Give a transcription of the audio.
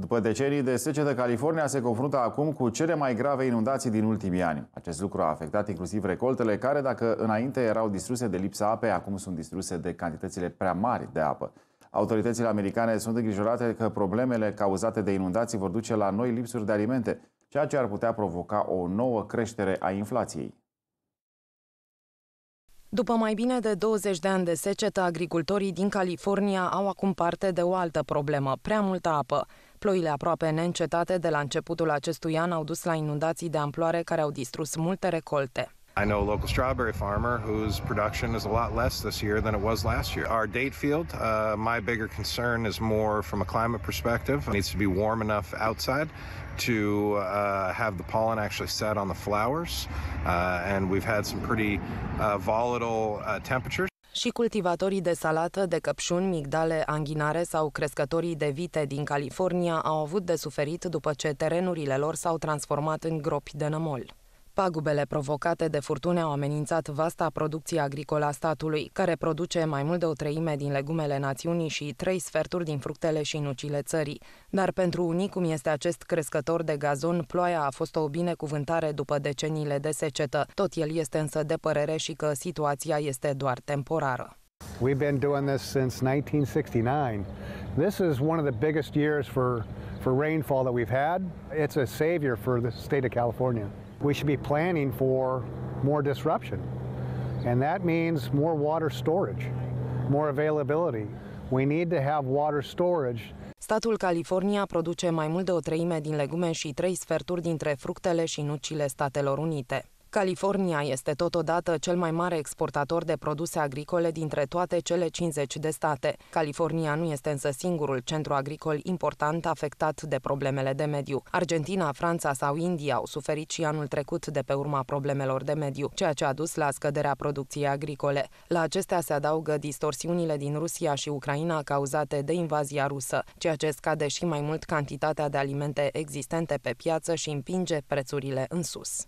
După decenii de secetă, California se confruntă acum cu cele mai grave inundații din ultimii ani. Acest lucru a afectat inclusiv recoltele care, dacă înainte erau distruse de lipsa apei, acum sunt distruse de cantitățile prea mari de apă. Autoritățile americane sunt îngrijorate că problemele cauzate de inundații vor duce la noi lipsuri de alimente, ceea ce ar putea provoca o nouă creștere a inflației. După mai bine de 20 de ani de secetă, agricultorii din California au acum parte de o altă problemă, prea multă apă. Ploile aproape neîncetate de la începutul acestui an au dus la inundații de amploare care au distrus multe recolte. I know a local strawberry farmer whose production is a lot less this year than it was last year. Our date field, uh, my bigger concern is more from a climate perspective. It needs to be warm enough outside to uh, have the pollen actually set on the flowers. Uh, and we've had some pretty uh, volatile uh, temperatures. și cultivatorii de salată, de căpșuni, migdale, anghinare sau crescătorii de vite din California au avut de suferit după ce terenurile lor s-au transformat în gropi de nămol. Pagubele provocate de furtune au amenințat vasta producție agricolă a statului, care produce mai mult de o treime din legumele națiunii și trei sferturi din fructele și nucile țării. Dar pentru unii, cum este acest crescător de gazon, ploaia a fost o binecuvântare după deceniile de secetă. Tot el este însă de părere și că situația este doar temporară. We've been doing this since 1969. This is one of the biggest years for, for rainfall that we've had. It's a savior for the state of California we should be planning for more disruption. And that means more water storage, more availability. We need to have water storage Statul California produce mai mult de o treime din legume și trei sferturi dintre fructele și nucile Statelor Unite. California este totodată cel mai mare exportator de produse agricole dintre toate cele 50 de state. California nu este însă singurul centru agricol important afectat de problemele de mediu. Argentina, Franța sau India au suferit și anul trecut de pe urma problemelor de mediu, ceea ce a dus la scăderea producției agricole. La acestea se adaugă distorsiunile din Rusia și Ucraina cauzate de invazia rusă, ceea ce scade și mai mult cantitatea de alimente existente pe piață și împinge prețurile în sus.